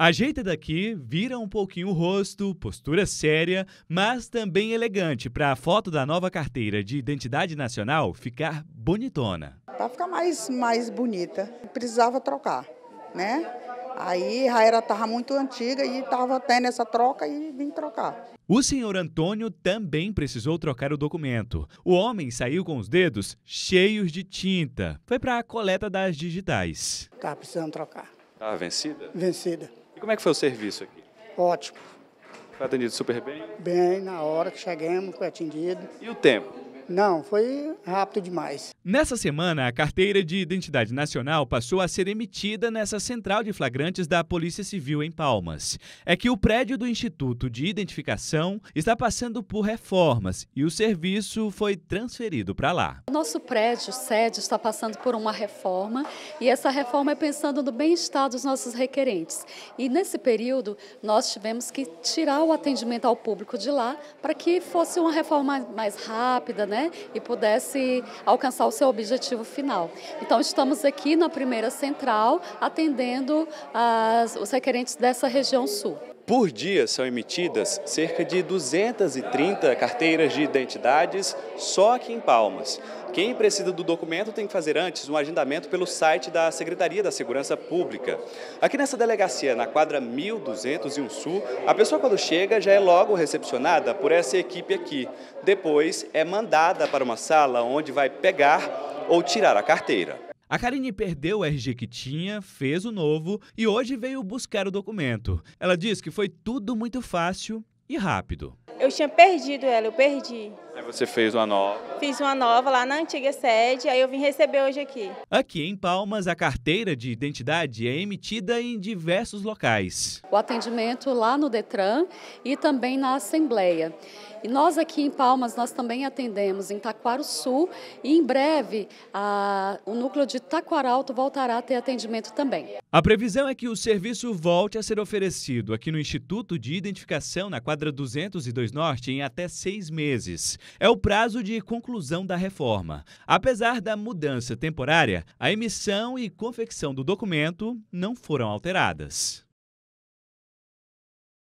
Ajeita daqui, vira um pouquinho o rosto, postura séria, mas também elegante para a foto da nova carteira de identidade nacional ficar bonitona. Para ficar mais, mais bonita, precisava trocar, né? Aí a era estava muito antiga e estava até nessa troca e vim trocar. O senhor Antônio também precisou trocar o documento. O homem saiu com os dedos cheios de tinta. Foi para a coleta das digitais. Tá precisando trocar. Estava tá vencida? Vencida. E como é que foi o serviço aqui? Ótimo. Foi atendido super bem? Bem, na hora que chegamos, foi atendido. E o tempo? Não, foi rápido demais. Nessa semana, a carteira de identidade nacional passou a ser emitida nessa central de flagrantes da Polícia Civil em Palmas. É que o prédio do Instituto de Identificação está passando por reformas e o serviço foi transferido para lá. nosso prédio sede está passando por uma reforma e essa reforma é pensando no bem-estar dos nossos requerentes. E nesse período, nós tivemos que tirar o atendimento ao público de lá para que fosse uma reforma mais rápida, né? né? E pudesse alcançar o seu objetivo final. Então, estamos aqui na primeira central atendendo as, os requerentes dessa região sul. Por dia são emitidas cerca de 230 carteiras de identidades só aqui em Palmas. Quem precisa do documento tem que fazer antes um agendamento pelo site da Secretaria da Segurança Pública. Aqui nessa delegacia, na quadra 1201 Sul, a pessoa quando chega já é logo recepcionada por essa equipe aqui. Depois é mandada para uma sala onde vai pegar ou tirar a carteira. A Karine perdeu o RG que tinha, fez o novo e hoje veio buscar o documento. Ela diz que foi tudo muito fácil e rápido. Eu tinha perdido ela, eu perdi você fez uma nova? Fiz uma nova lá na antiga sede, aí eu vim receber hoje aqui. Aqui em Palmas, a carteira de identidade é emitida em diversos locais. O atendimento lá no Detran e também na Assembleia. E nós aqui em Palmas, nós também atendemos em Taquaro Sul e em breve a, o núcleo de Taquaralto voltará a ter atendimento também. A previsão é que o serviço volte a ser oferecido aqui no Instituto de Identificação, na quadra 202 Norte, em até seis meses. É o prazo de conclusão da reforma. Apesar da mudança temporária, a emissão e confecção do documento não foram alteradas.